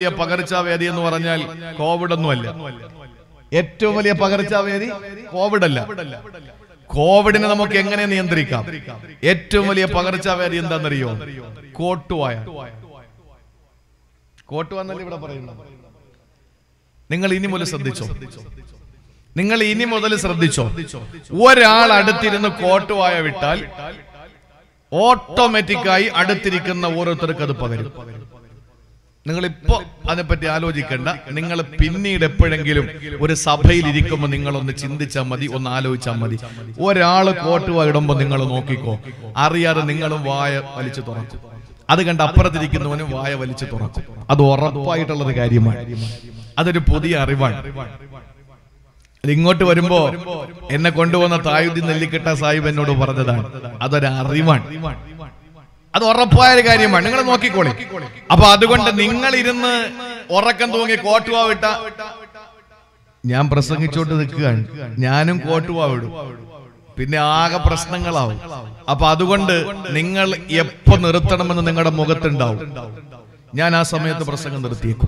വലിയ പകർച്ചവ്യാധി എന്ന് പറഞ്ഞാൽ കോവിഡ് ഒന്നുമല്ല ഏറ്റവും വലിയ പകർച്ചവ്യാധി കോവിഡ് അല്ല കോവിഡിനെ നമുക്ക് എങ്ങനെ നിയന്ത്രിക്കാം ഏറ്റവും വലിയ പകർച്ചവ്യാധി എന്താണെന്നറിയോ കോട്ടുവായ കോട്ടുവ ഇവിടെ പറയുന്നത് നിങ്ങൾ ഇനി മുതൽ ശ്രദ്ധിച്ചോ നിങ്ങൾ ഇനി മുതൽ ശ്രദ്ധിച്ചോ ഒരാൾ അടുത്തിരുന്ന് കോട്ടുവായ വിട്ടാൽ ഓട്ടോമാറ്റിക്കായി അടുത്തിരിക്കുന്ന ഓരോരുത്തർക്ക് അത് പകരും നിങ്ങൾ ഇപ്പോ അതിനെപ്പറ്റി ആലോചിക്കേണ്ട നിങ്ങൾ പിന്നീട് എപ്പോഴെങ്കിലും ഒരു സഭയിൽ ഇരിക്കുമ്പോൾ ഒന്ന് ചിന്തിച്ചാൽ മതി ഒന്ന് ആലോചിച്ചാൽ മതി ഒരാൾ കോട്ട് ഇടുമ്പോൾ നിങ്ങൾ നോക്കിക്കോ അറിയാതെ നിങ്ങളും വായ വലിച്ചു തുറക്കും അത് കണ്ട് അപ്പുറത്തിരിക്കുന്നവനും വായ വലിച്ചു തുറക്കും അത് ഉറപ്പായിട്ടുള്ളൊരു കാര്യമാണ് അതൊരു പുതിയ അറിവാണ് ഇങ്ങോട്ട് വരുമ്പോ എന്നെ കൊണ്ടുവന്ന തായുദ്ദീൻ നെല്ലിക്കട്ട സാഹിബ് എന്നോട് പറഞ്ഞതാണ് അതൊരു അറിവാണ് അത് ഉറപ്പായ ഒരു കാര്യമാണ് നിങ്ങൾ നോക്കിക്കോളി അപ്പൊ അതുകൊണ്ട് നിങ്ങൾ ഇരുന്ന് ഉറക്കം തൂങ്ങി കോട്ടുവാവിട്ട ഞാൻ പ്രസംഗിച്ചോട്ട് നിൽക്കുകയാണ് ഞാനും കോട്ടുവാവിടും പിന്നെ ആകെ പ്രശ്നങ്ങളാവും അപ്പൊ അതുകൊണ്ട് നിങ്ങൾ എപ്പോ നിർത്തണമെന്ന് നിങ്ങളുടെ മുഖത്തുണ്ടാവും ഞാൻ ആ സമയത്ത് പ്രസംഗം നിർത്തിയേക്കും